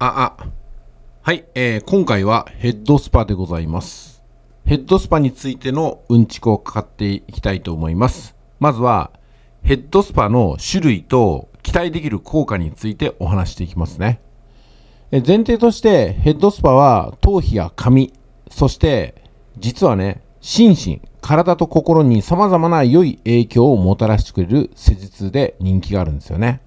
あ、あ。はい、えー、今回はヘッドスパでございます。ヘッドスパについてのうんちくをかかっていきたいと思います。まずは、ヘッドスパの種類と期待できる効果についてお話していきますね。え前提として、ヘッドスパは頭皮や髪、そして実はね、心身、体と心に様々な良い影響をもたらしてくれる施術で人気があるんですよね。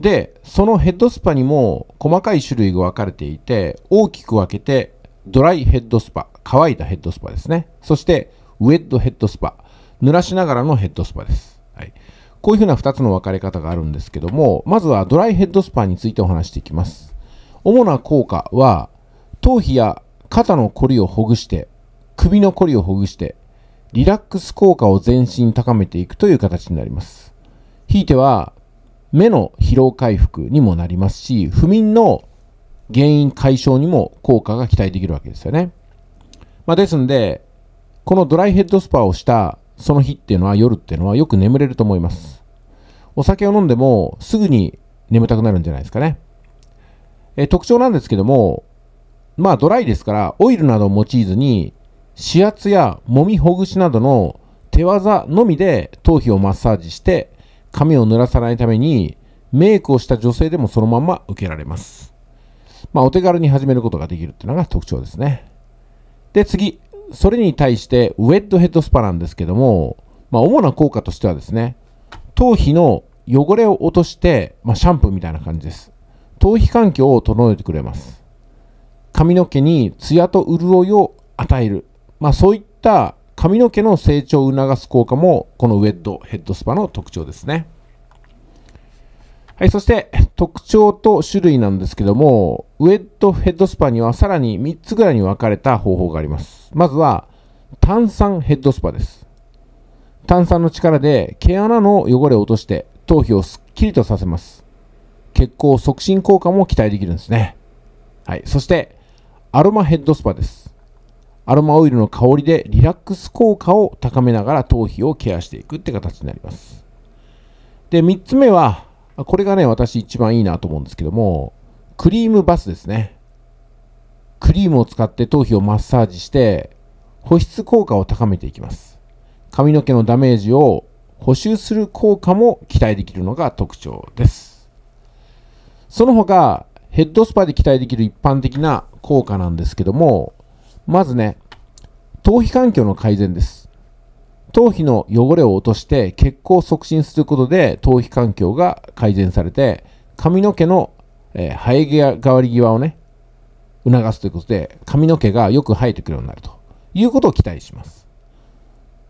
でそのヘッドスパにも細かい種類が分かれていて大きく分けてドライヘッドスパ乾いたヘッドスパですねそしてウェットヘッドスパ濡らしながらのヘッドスパです、はい、こういうふうな2つの分かれ方があるんですけどもまずはドライヘッドスパについてお話していきます主な効果は頭皮や肩のこりをほぐして首のこりをほぐしてリラックス効果を全身に高めていくという形になりますひいては目の疲労回復にもなりますし、不眠の原因解消にも効果が期待できるわけですよね。まあ、ですんで、このドライヘッドスパをしたその日っていうのは夜っていうのはよく眠れると思います。お酒を飲んでもすぐに眠たくなるんじゃないですかね。え特徴なんですけども、まあドライですからオイルなどを用いずに指圧や揉みほぐしなどの手技のみで頭皮をマッサージして髪を濡らさないために、メイクをした女性でもそのまま受けられます。まあ、お手軽に始めることができるっていうのが特徴ですね。で、次。それに対して、ウェットヘッドスパなんですけども、まあ、主な効果としてはですね、頭皮の汚れを落として、まあ、シャンプーみたいな感じです。頭皮環境を整えてくれます。髪の毛にツヤと潤いを与える。まあ、そういった髪の毛の成長を促す効果もこのウェットヘッドスパの特徴ですね。はい、そして特徴と種類なんですけども、ウェットヘッドスパにはさらに3つぐらいに分かれた方法があります。まずは炭酸ヘッドスパです。炭酸の力で毛穴の汚れを落として頭皮をすっきりとさせます。血行促進効果も期待できるんですね。はい、そしてアロマヘッドスパです。アロマオイルの香りでリラックス効果を高めながら頭皮をケアしていくって形になります。で、3つ目は、これがね、私一番いいなと思うんですけども、クリームバスですね。クリームを使って頭皮をマッサージして、保湿効果を高めていきます。髪の毛のダメージを補修する効果も期待できるのが特徴です。その他、ヘッドスパで期待できる一般的な効果なんですけども、まずね、頭皮環境の改善です。頭皮の汚れを落として血行を促進することで頭皮環境が改善されて髪の毛の、えー、生え際わり際をね、促すということで髪の毛がよく生えてくるようになるということを期待します。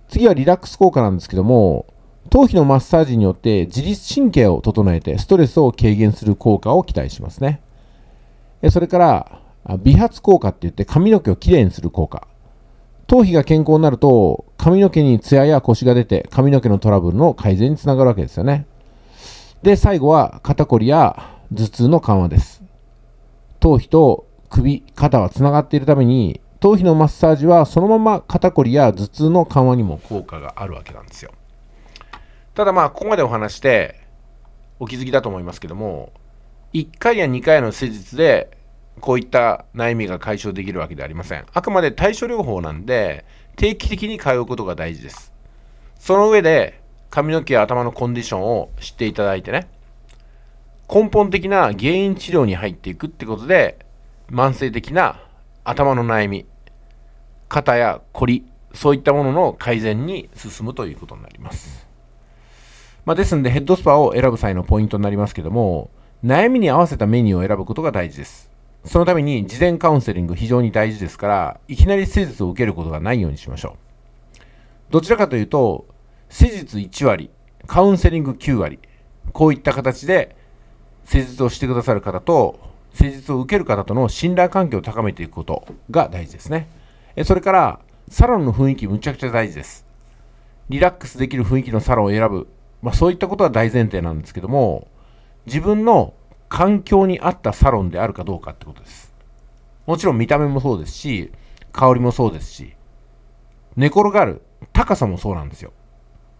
次はリラックス効果なんですけども、頭皮のマッサージによって自律神経を整えてストレスを軽減する効果を期待しますね。それから、美髪効果って言って髪の毛をきれいにする効果。頭皮が健康になると髪の毛にツヤや腰が出て髪の毛のトラブルの改善につながるわけですよね。で、最後は肩こりや頭痛の緩和です。頭皮と首、肩はつながっているために頭皮のマッサージはそのまま肩こりや頭痛の緩和にも効果があるわけなんですよ。ただまあ、ここまでお話してお気づきだと思いますけども、1回や2回の施術でこういった悩みが解消できるわけではありません。あくまで対処療法なんで、定期的に通うことが大事です。その上で、髪の毛や頭のコンディションを知っていただいてね、根本的な原因治療に入っていくってことで、慢性的な頭の悩み、肩やこり、そういったものの改善に進むということになります。まあ、ですので、ヘッドスパを選ぶ際のポイントになりますけども、悩みに合わせたメニューを選ぶことが大事です。そのために事前カウンセリング非常に大事ですから、いきなり施術を受けることがないようにしましょう。どちらかというと、施術1割、カウンセリング9割、こういった形で施術をしてくださる方と、施術を受ける方との信頼関係を高めていくことが大事ですね。それから、サロンの雰囲気むちゃくちゃ大事です。リラックスできる雰囲気のサロンを選ぶ、まあ、そういったことは大前提なんですけども、自分の環境に合ったサロンであるかどうかってことです。もちろん見た目もそうですし、香りもそうですし、寝転がる高さもそうなんですよ。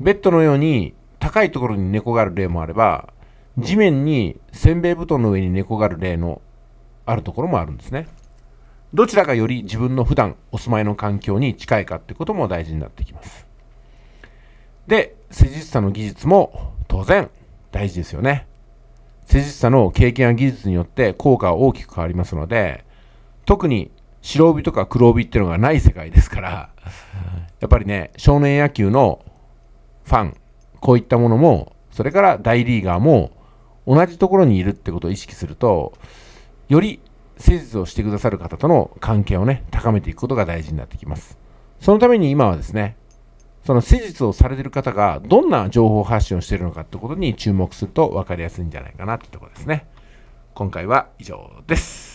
ベッドのように高いところに寝転がる例もあれば、地面にせんべい布団の上に寝転がる例のあるところもあるんですね。どちらがより自分の普段お住まいの環境に近いかってことも大事になってきます。で、施術者の技術も当然大事ですよね。施術者の経験や技術によって効果は大きく変わりますので特に白帯とか黒帯っていうのがない世界ですからやっぱりね少年野球のファンこういったものもそれから大リーガーも同じところにいるってことを意識するとより施術をしてくださる方との関係をね高めていくことが大事になってきますそのために今はですねその施術をされてる方がどんな情報発信をしているのかってことに注目すると分かりやすいんじゃないかなってとこですね。今回は以上です。